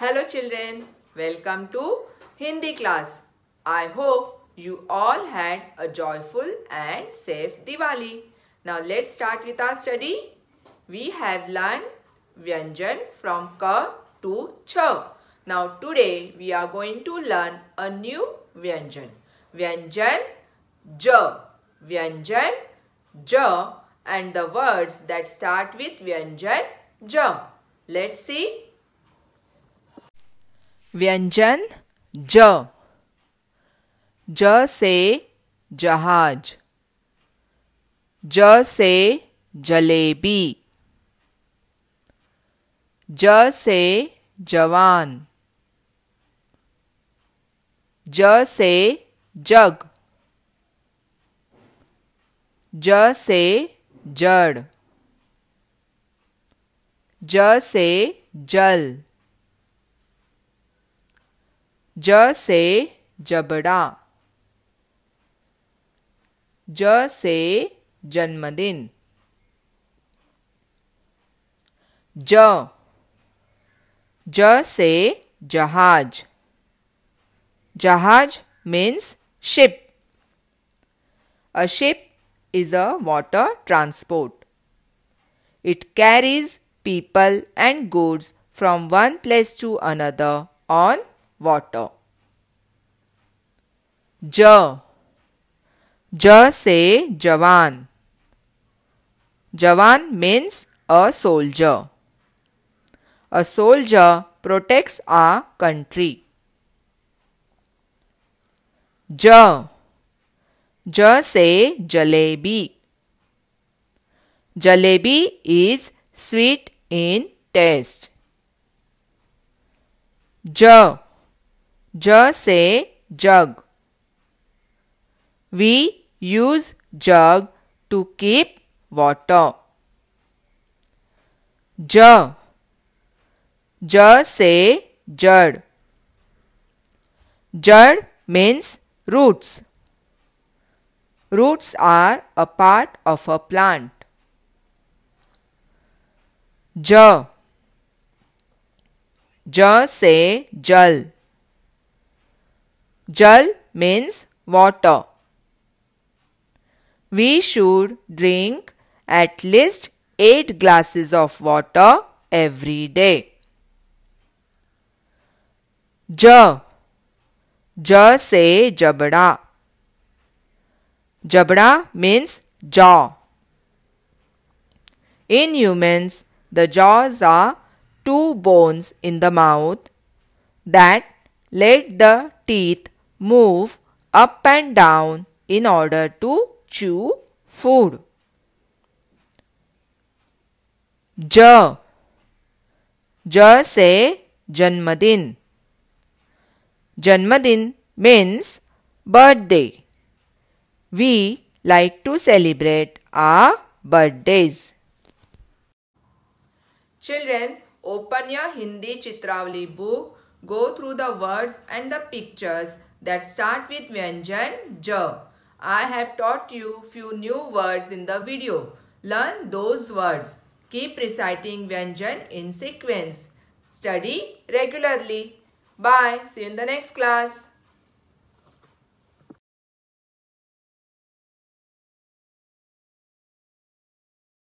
Hello children, welcome to Hindi class. I hope you all had a joyful and safe Diwali. Now let's start with our study. We have learned Vyanjan from Ka to Cha. Now today we are going to learn a new Vyanjan. Vyanjan Ja. Vyanjan Ja and the words that start with Vyanjan Ja. Let's see व्यंजन ज ज से जहाज ज से जलेबी ज से जवान ज से जग ज से जड़ ज से जल J से जबड़ा ज से जन्मदिन ज ज से जहाज जहाज means ship. A ship is a water transport. It carries people and goods from one place to another on water ज ज से जवान जवान means a soldier. A soldier protects our country. J J say jalebi. Jalebi is sweet in taste. J J say jug. We use jug to keep water. J. J say jad. Jad means roots. Roots are a part of a plant. J. J say jal. Jal means water. We should drink at least 8 glasses of water every day. J. J se jabda. Jabda means jaw. In humans, the jaws are two bones in the mouth that let the teeth move up and down in order to chew food. J J से Janmadin. Janmadin means birthday. We like to celebrate our birthdays. Children, open your Hindi Chitravali book Go through the words and the pictures that start with Vyanjan J. I have taught you few new words in the video. Learn those words. Keep reciting Vyanjan in sequence. Study regularly. Bye. See you in the next class.